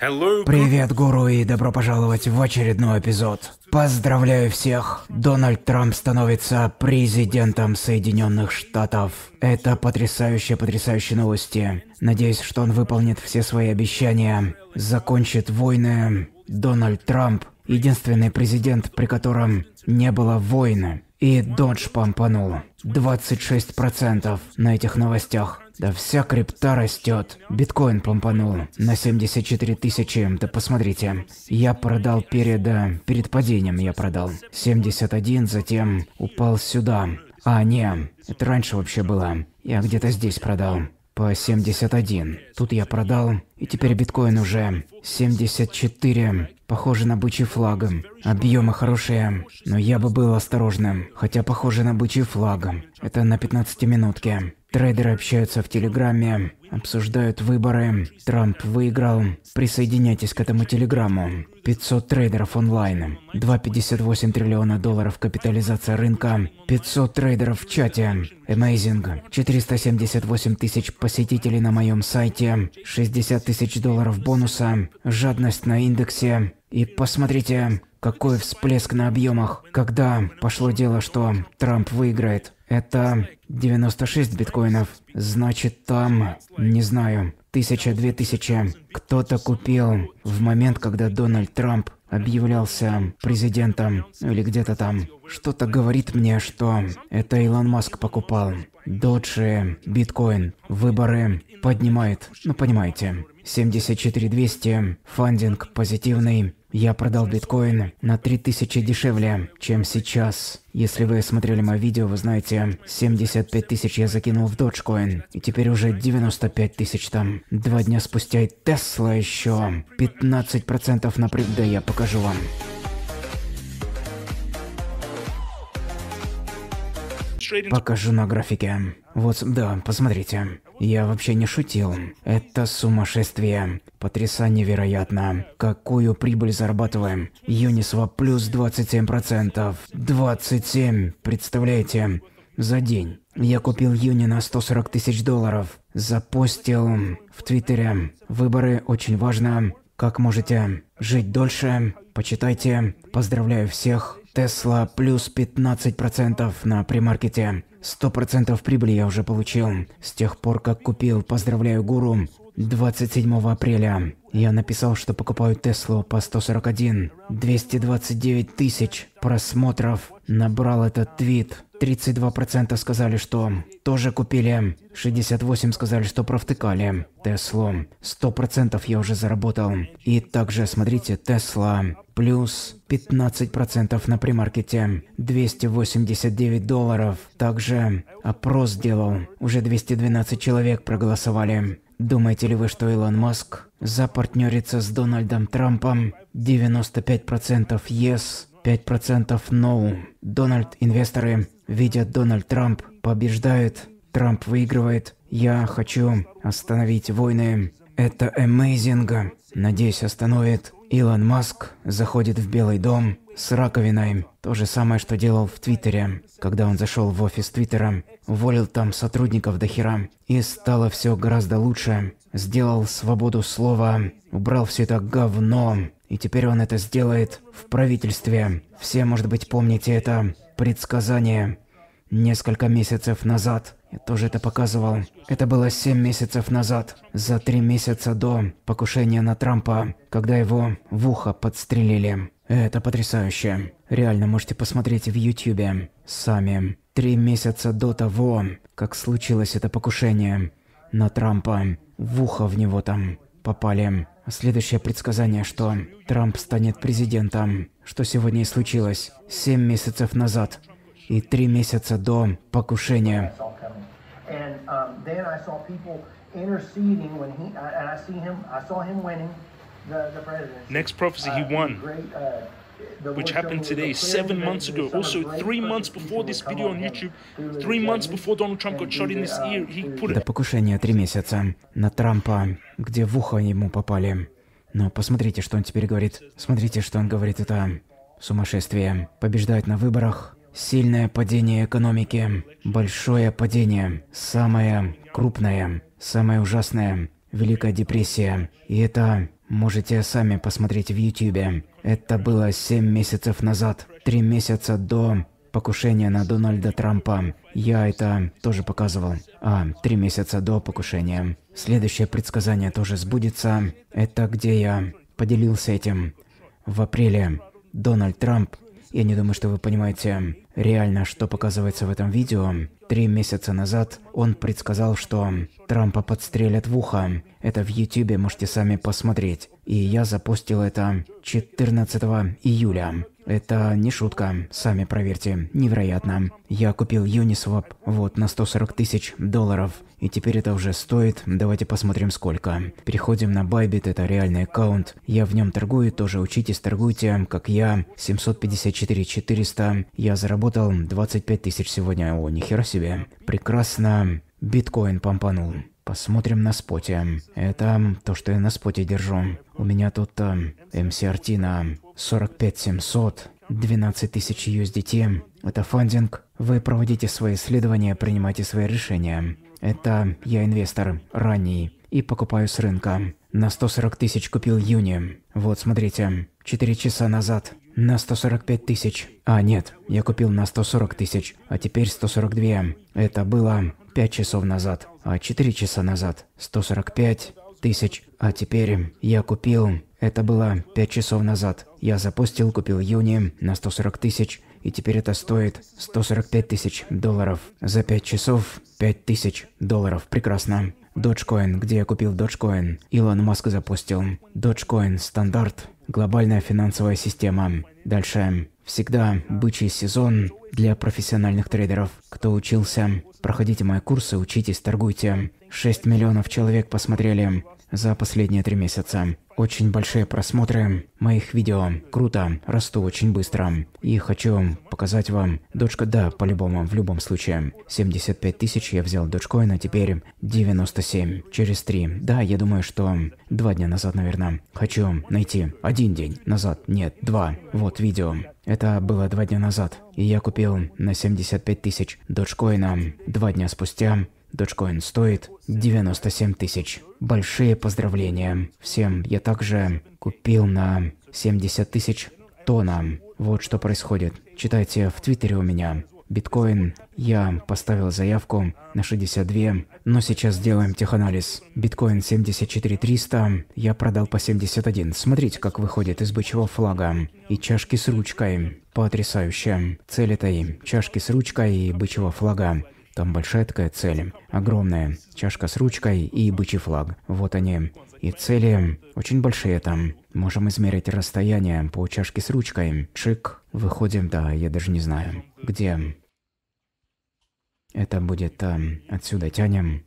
Привет, гуру, и добро пожаловать в очередной эпизод. Поздравляю всех! Дональд Трамп становится президентом Соединенных Штатов. Это потрясающие-потрясающие новости. Надеюсь, что он выполнит все свои обещания, закончит войны. Дональд Трамп – единственный президент, при котором не было войны. И Додж помпанул. 26% на этих новостях. Да вся крипта растет. Биткоин помпанул на 74 тысячи, да посмотрите. Я продал перед... Э, перед падением я продал. 71, затем упал сюда. А, не, это раньше вообще было. Я где-то здесь продал. По 71. Тут я продал, и теперь биткоин уже 74. Похоже на бычий флаг. Объемы хорошие, но я бы был осторожным. Хотя похоже на бычий флаг. Это на 15 минутке. Трейдеры общаются в Телеграме, обсуждают выборы. Трамп выиграл. Присоединяйтесь к этому Телеграмму. 500 трейдеров онлайн. 2,58 триллиона долларов капитализация рынка. 500 трейдеров в чате. Amazing. 478 тысяч посетителей на моем сайте. 60 тысяч долларов бонуса. Жадность на индексе. И посмотрите, какой всплеск на объемах, когда пошло дело, что Трамп выиграет. Это 96 биткоинов. Значит, там, не знаю, тысяча-две тысячи. Кто-то купил в момент, когда Дональд Трамп объявлялся президентом или где-то там. Что-то говорит мне, что это Илон Маск покупал. Доджи, биткоин, выборы поднимает, ну понимаете. 74 200, фандинг позитивный, я продал биткоин на 3000 дешевле, чем сейчас. Если вы смотрели мое видео, вы знаете, 75 тысяч я закинул в Dogecoin. И теперь уже 95 тысяч там. Два дня спустя и Тесла еще. 15% прибыль Да я покажу вам. Покажу на графике. Вот, да, посмотрите. Я вообще не шутил. Это сумасшествие. Потрясание вероятно, Какую прибыль зарабатываем? Uniswap плюс 27%. 27, представляете? За день. Я купил Юни на 140 тысяч долларов. Запостил в Твиттере. Выборы очень важны, Как можете жить дольше? Почитайте. Поздравляю всех. Тесла плюс 15% на премаркете. Сто процентов прибыли я уже получил с тех пор, как купил. Поздравляю, гуру. 27 апреля я написал, что покупаю Теслу по 141. 229 тысяч просмотров набрал этот твит. 32% сказали, что тоже купили. 68% сказали, что провтыкали Теслу. 100% я уже заработал. И также, смотрите, Тесла плюс 15% на премаркете, 289 долларов. Также опрос делал, уже 212 человек проголосовали. Думаете ли вы, что Илон Маск запартнерится с Дональдом Трампом 95% yes, 5% no. Дональд, инвесторы видят Дональд Трамп побеждает, Трамп выигрывает. Я хочу остановить войны. Это amazing. Надеюсь, остановит. Илон Маск заходит в Белый дом с раковиной. То же самое, что делал в Твиттере, когда он зашел в офис Твиттера, уволил там сотрудников до хера. И стало все гораздо лучше. Сделал свободу слова, убрал все это говно. И теперь он это сделает в правительстве. Все, может быть, помните это предсказание несколько месяцев назад – я тоже это показывал. Это было 7 месяцев назад, за 3 месяца до покушения на Трампа, когда его в ухо подстрелили. Это потрясающе. Реально можете посмотреть в Ютьюбе сами. Три месяца до того, как случилось это покушение на Трампа, в ухо в него там попали. А следующее предсказание, что Трамп станет президентом, что сегодня и случилось, семь месяцев назад и три месяца до покушения. Um, Next prophecy, he uh, won, uh, which happened today, seven months ago. Also, three months before this video on YouTube, three months before Donald Trump got shot in his uh, ear, he put it. До покушения три месяца на Трампа, где в ухо ему попали. Но посмотрите, что он теперь говорит. Смотрите, что он говорит. Это сумасшествие. Побеждать на выборах Сильное падение экономики, большое падение, самое крупное, самое ужасное, Великая депрессия. И это можете сами посмотреть в Ютьюбе. Это было 7 месяцев назад, 3 месяца до покушения на Дональда Трампа. Я это тоже показывал. А, 3 месяца до покушения. Следующее предсказание тоже сбудется. Это где я поделился этим. В апреле Дональд Трамп я не думаю, что вы понимаете реально, что показывается в этом видео. Три месяца назад он предсказал, что Трампа подстрелят в ухо. Это в Ютубе можете сами посмотреть. И я запустил это 14 июля. Это не шутка, сами проверьте, невероятно. Я купил Uniswap вот на 140 тысяч долларов, и теперь это уже стоит, давайте посмотрим сколько. Переходим на Bybit, это реальный аккаунт, я в нем торгую, тоже учитесь, торгуйте, как я, 754 400, я заработал 25 тысяч сегодня, о, нихера себе. Прекрасно, биткоин помпанул. Посмотрим на споте. Это то, что я на споте держу. У меня тут э, MCRT на 45700, 12 тысяч USDT. Это фандинг. Вы проводите свои исследования, принимаете свои решения. Это я инвестор, ранний, и покупаю с рынка. На 140 тысяч купил Юни. Вот, смотрите, 4 часа назад. На 145 тысяч. А, нет, я купил на 140 тысяч, а теперь 142. Это было 5 часов назад, а 4 часа назад 145 тысяч, а теперь я купил... Это было 5 часов назад. Я запустил, купил Юни на 140 тысяч, и теперь это стоит 145 тысяч долларов. За 5 часов 5 тысяч долларов. Прекрасно. Dogecoin, где я купил Dogecoin. Илон Маск запустил. Dogecoin, стандарт, глобальная финансовая система. Дальше. Всегда бычий сезон для профессиональных трейдеров. Кто учился, проходите мои курсы, учитесь, торгуйте. 6 миллионов человек посмотрели за последние три месяца. Очень большие просмотры моих видео. Круто, расту очень быстро. И хочу показать вам дочка, да, по-любому, в любом случае. 75 тысяч я взял дочкоина, теперь 97. Через три. Да, я думаю, что два дня назад, наверное. Хочу найти один день назад, нет, два. Вот видео. Это было два дня назад. И я купил на 75 тысяч дочкоина. Два дня спустя Dogecoin стоит 97 тысяч. Большие поздравления всем. Я также купил на 70 тысяч тона. Вот что происходит. Читайте в Твиттере у меня. Биткоин, я поставил заявку на 62, но сейчас сделаем теханализ. Биткоин 74300, я продал по 71. Смотрите, как выходит из бычьего флага. И чашки с ручкой. Потрясающе. Цель этой чашки с ручкой и бычьего флага там большая такая цель. Огромная. Чашка с ручкой и бычий флаг. Вот они. И цели очень большие там. Можем измерить расстояние по чашке с ручкой. Чик. Выходим, да, я даже не знаю. Где? Это будет там. Отсюда тянем.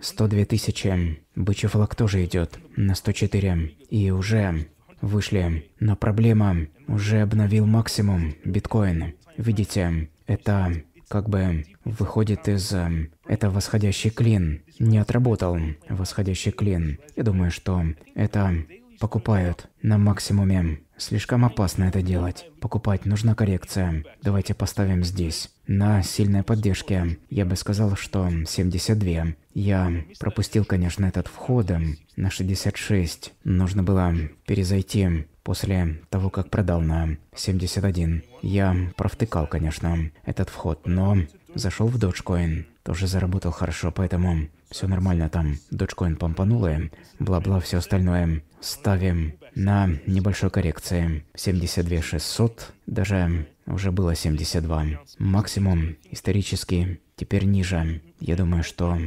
102 тысячи. Бычий флаг тоже идет. На 104. И уже вышли. Но проблема. Уже обновил максимум. Биткоин. Видите? это как бы выходит из... Э, это восходящий клин. Не отработал восходящий клин. Я думаю, что это покупают на максимуме. Слишком опасно это делать. Покупать нужна коррекция. Давайте поставим здесь. На сильной поддержке. Я бы сказал, что 72. Я пропустил, конечно, этот вход э, на 66. Нужно было перезайти После того, как продал на 71, я провтыкал, конечно, этот вход, но зашел в Dogecoin. Тоже заработал хорошо, поэтому все нормально там. Dogecoin помпануло, бла-бла, все остальное. Ставим на небольшой коррекции. 72 600, даже уже было 72. Максимум исторически, теперь ниже. Я думаю, что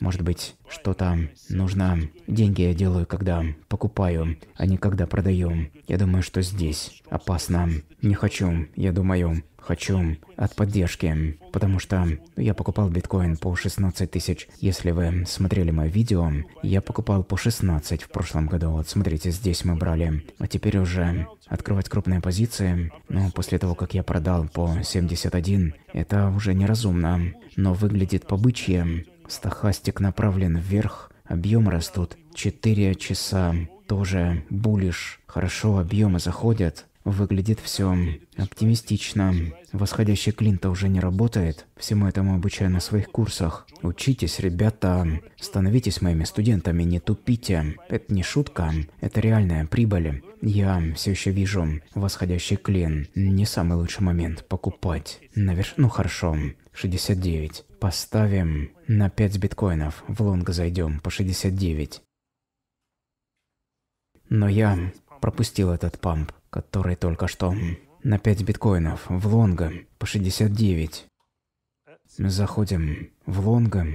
может быть, что-то нужно. Деньги я делаю, когда покупаю, а не когда продаю. Я думаю, что здесь опасно. Не хочу, я думаю, хочу от поддержки, потому что я покупал биткоин по 16 тысяч. Если вы смотрели мое видео, я покупал по 16 в прошлом году. Вот смотрите, здесь мы брали. А теперь уже открывать крупные позиции, но после того, как я продал по 71, это уже неразумно, но выглядит по Стахастик направлен вверх, объем растут. 4 часа тоже булиш. Хорошо объемы заходят. Выглядит все оптимистично. Восходящий клинта уже не работает. Всему этому обучаю на своих курсах. Учитесь, ребята. Становитесь моими студентами, не тупите. Это не шутка, это реальная прибыль. Я все еще вижу восходящий клин. Не самый лучший момент покупать. Наверх... Ну хорошо. 69. Поставим на 5 биткоинов, в лонг зайдем по 69. Но я пропустил этот памп, который только что. На 5 биткоинов, в лонга по 69. Заходим в лонга.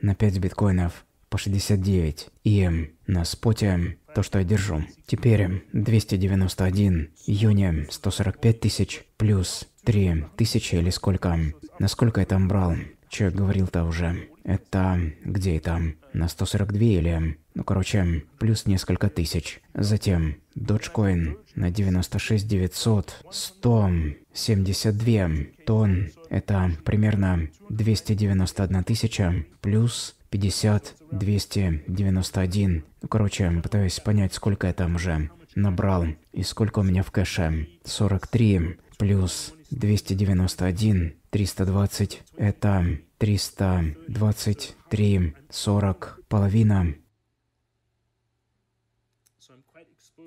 На 5 биткоинов по 69. И на споте то, что я держу. Теперь 291, июня 145 тысяч, плюс Три тысячи или сколько? Насколько я там брал? Че говорил-то уже? Это... где это? На 142 или... Ну, короче, плюс несколько тысяч. Затем Dogecoin на 96 900, 100, 72 тонн. Это примерно 291 тысяча плюс 50, 291. Ну, короче, пытаюсь понять, сколько я там уже набрал и сколько у меня в кэше. 43 плюс 291, 320, это 323, 40, половина.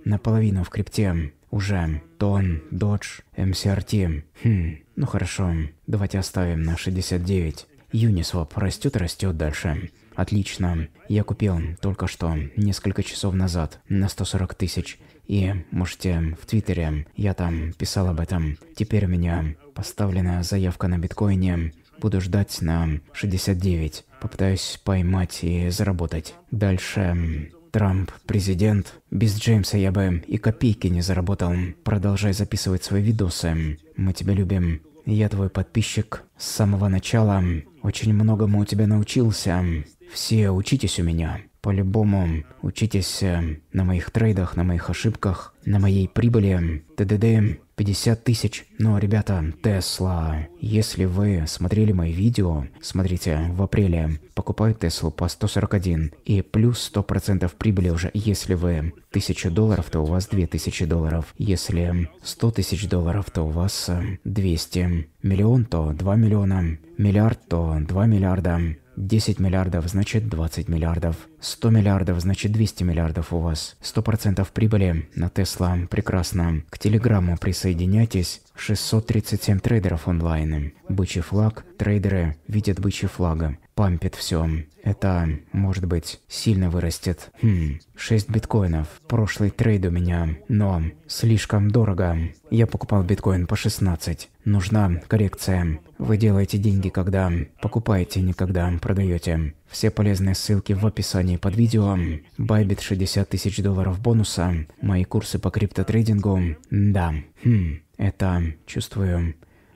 Наполовину в крипте. Уже. Тон, додж, МСРТ. Хм, ну хорошо. Давайте оставим на 69. Uniswap растет растет дальше. Отлично. Я купил только что, несколько часов назад, на 140 тысяч. И можете в Твиттере, я там писал об этом. Теперь у меня поставлена заявка на биткоине. Буду ждать на 69. Попытаюсь поймать и заработать. Дальше... Трамп, президент. Без Джеймса я бы и копейки не заработал. Продолжай записывать свои видосы. Мы тебя любим. Я твой подписчик с самого начала. Очень многому у тебя научился. Все учитесь у меня. По-любому учитесь э, на моих трейдах, на моих ошибках, на моей прибыли. ТДД 50 тысяч. Но, ребята, Тесла, если вы смотрели мои видео, смотрите, в апреле покупаю Теслу по 141 и плюс 100% прибыли уже. Если вы 1000 долларов, то у вас 2000 долларов. Если 100 тысяч долларов, то у вас 200. Э, Миллион, то 2 миллиона. Миллиард, то 2 миллиарда. 10 миллиардов значит 20 миллиардов. 100 миллиардов значит 200 миллиардов у вас. 100% прибыли на Тесла. Прекрасно. К Телеграмму присоединяйтесь. 637 трейдеров онлайн. Бычий флаг. Трейдеры видят бычий флаг пампит все. Это, может быть, сильно вырастет. Хм, 6 биткоинов. Прошлый трейд у меня, но слишком дорого. Я покупал биткоин по 16. Нужна коррекция. Вы делаете деньги, когда покупаете, никогда продаете. Все полезные ссылки в описании под видео. Байбит 60 тысяч долларов бонуса. Мои курсы по криптотрейдингу. Да, хм, это чувствую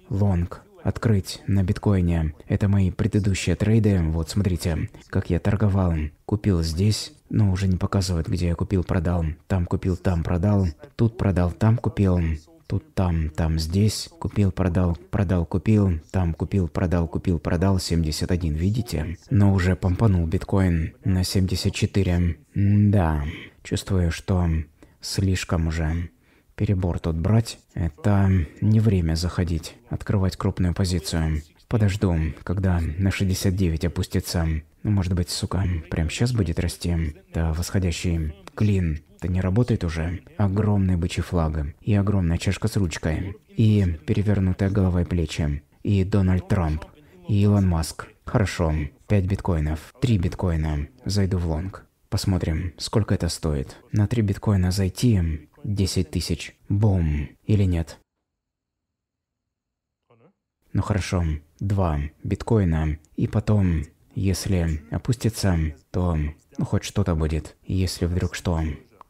лонг открыть на биткоине. Это мои предыдущие трейды. Вот, смотрите, как я торговал. Купил здесь, но уже не показывает, где я купил, продал. Там купил, там продал. Тут продал, там купил. Тут там, там здесь. Купил, продал, продал, купил. Там купил, продал, купил, продал. 71, видите? Но уже помпанул биткоин на 74. М да, чувствую, что слишком уже. Перебор тут брать. Это не время заходить, открывать крупную позицию. Подожду, когда на 69 опустится. Ну, может быть, сука, прям сейчас будет расти. Да, восходящий клин. Это не работает уже. Огромный бычий флаг. И огромная чашка с ручкой. И перевернутая голова и плечи. И Дональд Трамп. И Илон Маск. Хорошо. 5 биткоинов. 3 биткоина. Зайду в лонг. Посмотрим, сколько это стоит. На 3 биткоина зайти 10 тысяч. Бум. Или нет? Ну хорошо, 2 биткоина. И потом, если опустится, то ну, хоть что-то будет. Если вдруг что,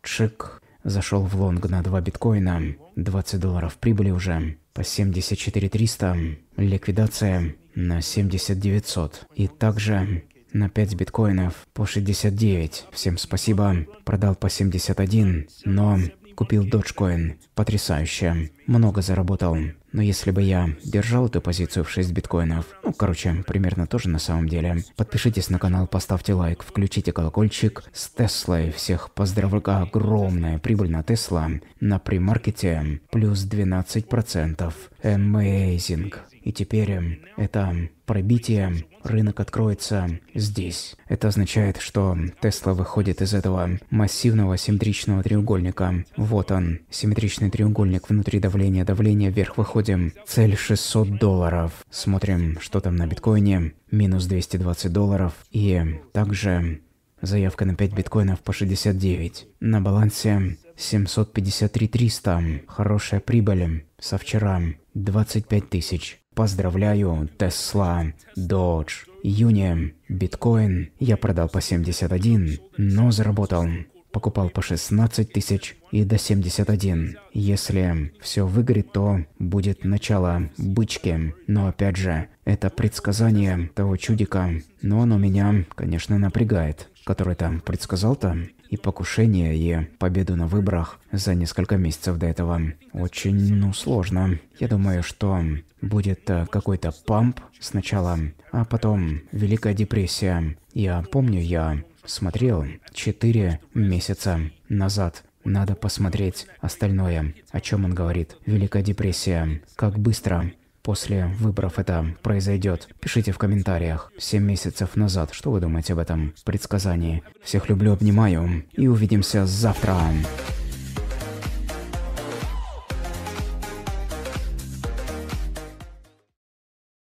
чик, зашел в лонг на 2 биткоина, 20 долларов прибыли уже, по 74 300, ликвидация на 7900. И также на 5 биткоинов по 69. Всем спасибо. Продал по 71, но купил Dogecoin. Потрясающе много заработал. Но если бы я держал эту позицию в 6 биткоинов, ну, короче, примерно тоже на самом деле. Подпишитесь на канал, поставьте лайк, включите колокольчик. С Теслой всех поздравляю, огромная прибыль на Тесла на примаркете плюс 12%. Amazing. И теперь эм, это пробитие, рынок откроется здесь. Это означает, что Тесла выходит из этого массивного симметричного треугольника. Вот он, симметричный треугольник внутри довольно давление, давление, вверх выходим. Цель 600 долларов. Смотрим, что там на биткоине. Минус 220 долларов. И также заявка на 5 биткоинов по 69. На балансе 753 300. Хорошая прибыль. Со вчера 25 тысяч. Поздравляю, Тесла, Додж, Юни, Биткоин я продал по 71, но заработал покупал по 16 тысяч и до 71. Если все выгорит, то будет начало бычки. Но опять же, это предсказание того чудика, но оно меня, конечно, напрягает, который там предсказал-то и покушение, и победу на выборах за несколько месяцев до этого. Очень, ну, сложно. Я думаю, что будет э, какой-то памп сначала, а потом Великая депрессия. Я помню, я смотрел 4 месяца назад. Надо посмотреть остальное, о чем он говорит. Великая депрессия. Как быстро после выборов это произойдет? Пишите в комментариях. 7 месяцев назад. Что вы думаете об этом предсказании? Всех люблю, обнимаю. И увидимся завтра.